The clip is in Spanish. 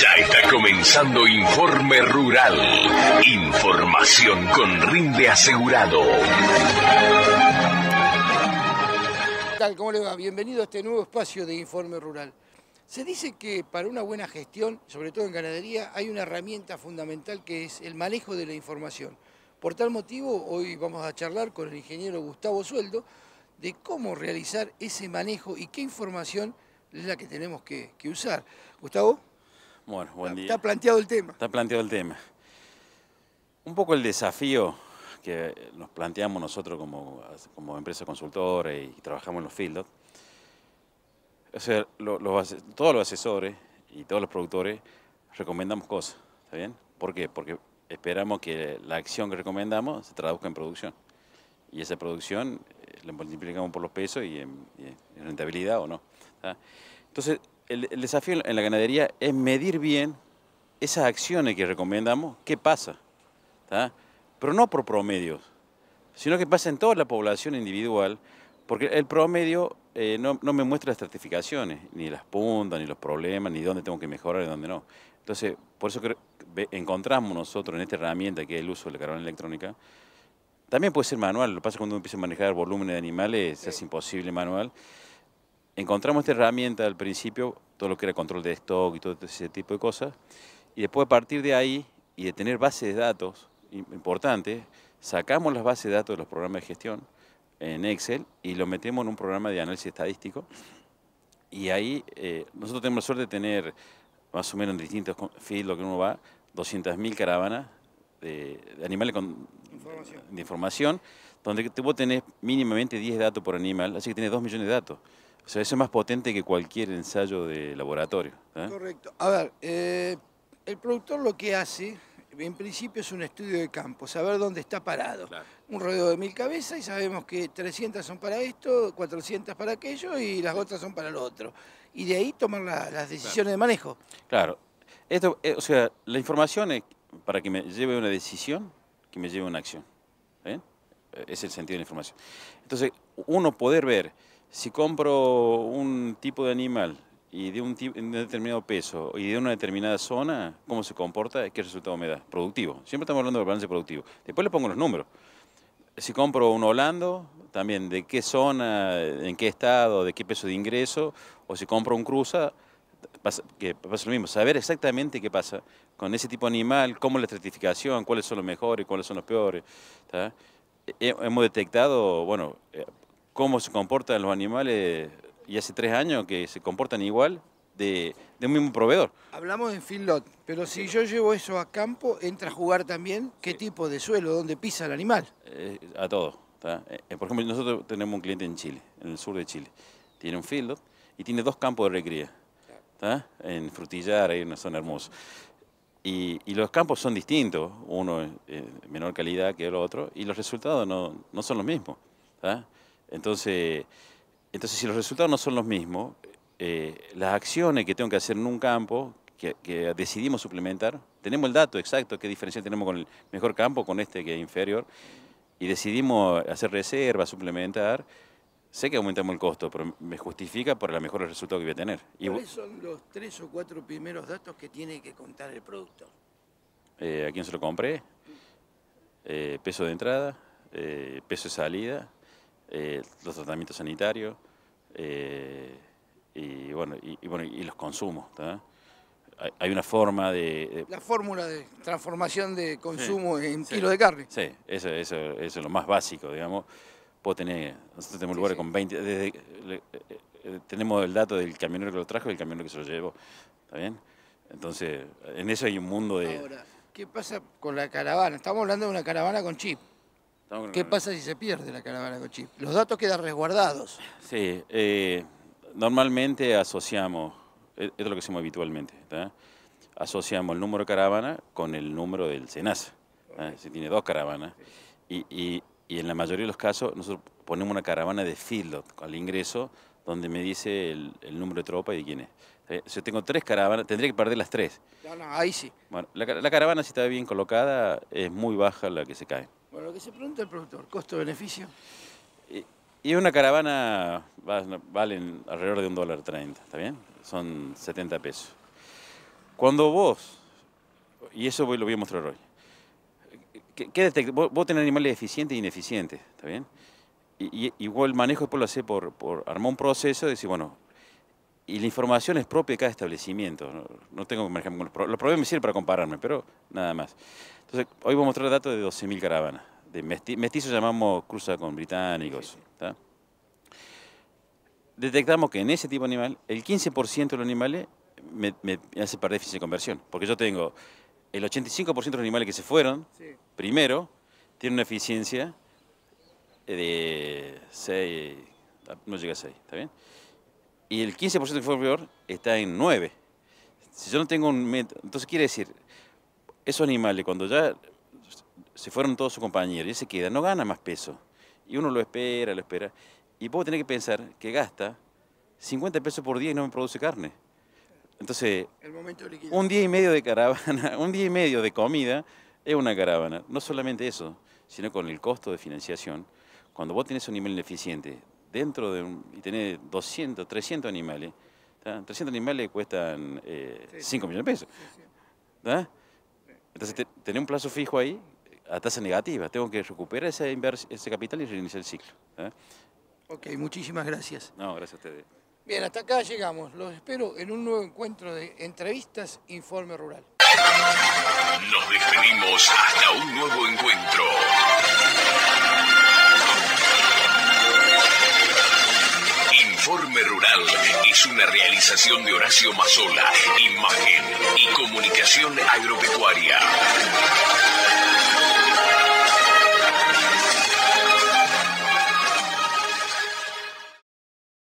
Ya está comenzando Informe Rural. Información con rinde asegurado. ¿Qué tal? ¿Cómo le va? Bienvenido a este nuevo espacio de Informe Rural. Se dice que para una buena gestión, sobre todo en ganadería, hay una herramienta fundamental que es el manejo de la información. Por tal motivo, hoy vamos a charlar con el ingeniero Gustavo Sueldo de cómo realizar ese manejo y qué información es la que tenemos que, que usar. Gustavo. Bueno, buen día. Está planteado el tema. Está planteado el tema. Un poco el desafío que nos planteamos nosotros como, como empresa consultora y, trabajamos en los field todos los asesores y todos los productores recomendamos cosas, ¿está bien? ¿Por qué? Porque esperamos que la acción que recomendamos se traduzca en producción. Y esa producción eh, la multiplicamos por los pesos y en, rentabilidad o no. Entonces, el, desafío en la ganadería es medir bien esas acciones que recomendamos, qué pasa. Pero no por promedios, sino que pasa en toda la población individual, porque el promedio eh, no, no, me muestra las certificaciones, ni las puntas, ni los problemas, ni dónde tengo que mejorar y dónde no. Entonces, por eso que encontramos nosotros en esta herramienta que es el uso de la carona electrónica, también puede ser manual, lo que pasa cuando uno empieza a manejar volúmenes de animales, es imposible manual encontramos esta herramienta al principio, todo lo que era control de stock y todo ese tipo de cosas, y después a partir de ahí y de tener bases de datos importantes, sacamos las bases de datos de los programas de gestión en Excel y lo metemos en un programa de análisis estadístico. Y ahí eh, nosotros tenemos la suerte de tener, más o menos en distintos fields, lo que uno va, 200.000 caravanas de, animales con, de información, donde vos tenés mínimamente 10 datos por animal, así que tenés 2 millones de datos. O sea, eso es más potente que cualquier ensayo de laboratorio. ¿eh? Correcto. A ver, eh, el productor lo que hace, en principio es un estudio de campo, saber dónde está parado. Un rodeo de mil cabezas y sabemos que 300 son para esto, 400 para aquello y las otras son para lo otro. Y de ahí tomar las decisiones de manejo. Claro. Esto, eh, o sea, la información es para que me lleve una decisión, que me lleve una acción. Es el sentido de la información. Entonces, uno poder ver si compro un tipo de animal y de un, determinado peso y de una determinada zona, cómo se comporta, qué resultado me da. Productivo. Siempre estamos hablando del balance productivo. Después le pongo los números. Si compro un holando, también de qué zona, en qué estado, de qué peso de ingreso, o si compro un cruza, pasa, que pasa lo mismo. Saber exactamente qué pasa con ese tipo de animal, cómo es la estratificación, cuáles son los mejores, cuáles son los peores. hemos detectado, bueno, eh, cómo se comportan los animales y hace tres años que se comportan igual de, un mismo proveedor. Hablamos en lot, pero si yo llevo eso a campo, ¿entra a jugar también qué tipo de suelo, dónde pisa el animal? Eh, a todo. Eh, por ejemplo, nosotros tenemos un cliente en Chile, en el sur de Chile. Tiene un lot y tiene dos campos de recría. En Frutillar, ahí en una zona hermosa. Y, los campos son distintos, uno es menor calidad que el otro, y los resultados no, son los mismos. ¿tá? Entonces, entonces si los resultados no son los mismos, eh, las acciones que tengo que hacer en un campo, que, decidimos suplementar, tenemos el dato exacto, qué diferencia tenemos con el mejor campo, con este que es inferior, y decidimos hacer reserva, suplementar, sé que aumentamos el costo, pero me justifica por el mejor resultado que voy a tener. ¿Cuáles son los tres o cuatro primeros datos que tiene que contar el producto? Eh, ¿A quién se lo compré? Eh, peso de entrada, peso de salida, eh, los tratamientos sanitarios eh, y, bueno, y, los consumos. Hay una forma de, La fórmula de transformación de consumo en kilos de carne. Sí, eso, es lo más básico, digamos. Puedo tener, nosotros tenemos lugares con 20, eh, tenemos el dato del camionero que lo trajo y el camionero que se lo llevó, ¿está bien? Entonces, en eso hay un mundo de... Ahora, ¿qué pasa con la caravana? Estamos hablando de una caravana con chip. ¿Qué pasa si se pierde la caravana con chip? Los datos quedan resguardados. Sí, eh, normalmente asociamos, eh, es lo que hacemos habitualmente, asociamos el número de caravana con el número del SENASA. Si tiene dos caravanas. Y, en la mayoría de los casos nosotros ponemos una caravana de field al ingreso donde me dice el, número de tropa y de quién es. si eh, yo tengo tres caravanas, tendría que perder las tres. ahí sí. Bueno, la caravana si está bien colocada es muy baja la que se cae lo que se pregunta el productor, costo-beneficio. Y, una caravana valen alrededor de un dólar treinta, ¿está bien? Son 70 pesos. Cuando vos, y eso lo voy a mostrar hoy, ¿qué, qué vos, tenés animales eficientes e ineficientes, ¿está bien? Y, igual el manejo después lo hace por, por un proceso de decir, bueno, y la información es propia de cada establecimiento. No, tengo que los, problemas me sirven para compararme, pero nada más. Entonces, hoy voy a mostrar datos de 12.000 caravanas de mestizos llamamos cruza con británicos. Detectamos que en ese tipo de animal, el 15% de los animales me, hace para déficit de conversión. Porque yo tengo el 85% de los animales que se fueron, primero, tiene una eficiencia eh, de 6, ah, no llega a 6, ¿está bien? Y el 15% que fue peor está en 9. Si yo no tengo un entonces quiere decir, esos animales cuando ya se fueron todos sus compañeros y se queda, no gana más peso. Y uno lo espera, lo espera. Y puedo tener que pensar que gasta 50 pesos por día y no me produce carne. Entonces, un día y medio de caravana, un día y medio de comida es una caravana. No solamente eso, sino con el costo de financiación. Cuando vos tenés un animal ineficiente dentro de un, y tenés 200, 300 animales, 300 animales cuestan 5 eh, millones de pesos. Entonces, tenés un plazo fijo ahí a tasa negativa. Tengo que recuperar ese, ese capital y reiniciar el ciclo. ¿eh? Ok, muchísimas gracias. No, gracias a ustedes. Bien, hasta acá llegamos. Los espero en un nuevo encuentro de entrevistas Informe Rural. Nos despedimos hasta un nuevo encuentro. Informe Rural es una realización de Horacio Mazola, imagen y comunicación agropecuaria.